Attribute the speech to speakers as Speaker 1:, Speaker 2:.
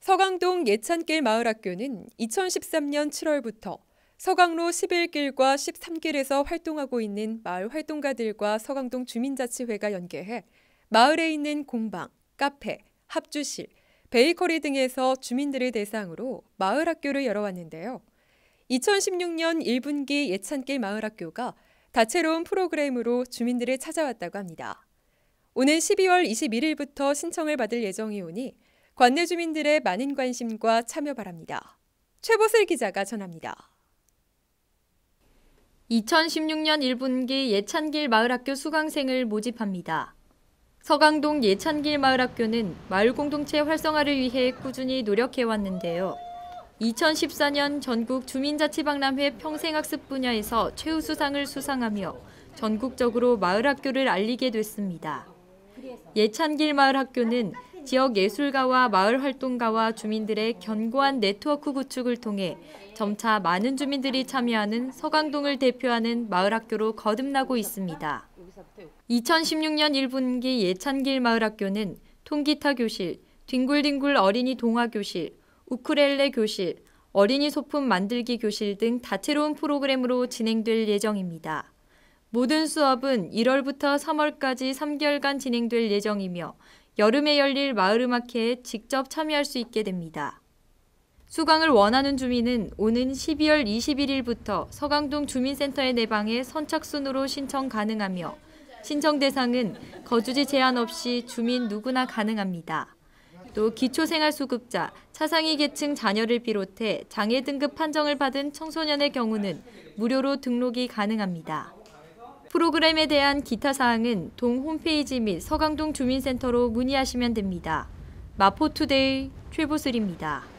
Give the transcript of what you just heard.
Speaker 1: 서강동 예찬길 마을학교는 2013년 7월부터 서강로 11길과 13길에서 활동하고 있는 마을 활동가들과 서강동 주민자치회가 연계해 마을에 있는 공방, 카페, 합주실, 베이커리 등에서 주민들을 대상으로 마을 학교를 열어왔는데요. 2016년 1분기 예찬길 마을 학교가 다채로운 프로그램으로 주민들을 찾아왔다고 합니다. 오늘 12월 21일부터 신청을 받을 예정이오니 관내 주민들의 많은 관심과 참여 바랍니다. 최보슬 기자가 전합니다. 2016년 1분기 예찬길 마을학교 수강생을
Speaker 2: 모집합니다. 서강동 예찬길 마을학교는 마을 공동체 활성화를 위해 꾸준히 노력해왔는데요. 2014년 전국 주민자치박람회 평생학습 분야에서 최우수상을 수상하며 전국적으로 마을학교를 알리게 됐습니다. 예찬길 마을학교는 지역 예술가와 마을 활동가와 주민들의 견고한 네트워크 구축을 통해 점차 많은 주민들이 참여하는 서강동을 대표하는 마을학교로 거듭나고 있습니다. 2016년 1분기 예찬길 마을학교는 통기타 교실, 뒹굴뒹굴 어린이 동화 교실, 우크렐레 교실, 어린이 소품 만들기 교실 등 다채로운 프로그램으로 진행될 예정입니다. 모든 수업은 1월부터 3월까지 3개월간 진행될 예정이며 여름에 열릴 마을음악회에 직접 참여할 수 있게 됩니다. 수강을 원하는 주민은 오는 12월 21일부터 서강동 주민센터의 내방에 선착순으로 신청 가능하며 신청 대상은 거주지 제한 없이 주민 누구나 가능합니다. 또 기초생활수급자, 차상위 계층 자녀를 비롯해 장애 등급 판정을 받은 청소년의 경우는 무료로 등록이 가능합니다. 프로그램에 대한 기타 사항은 동 홈페이지 및 서강동 주민센터로 문의하시면 됩니다. 마포투데이 최보슬입니다.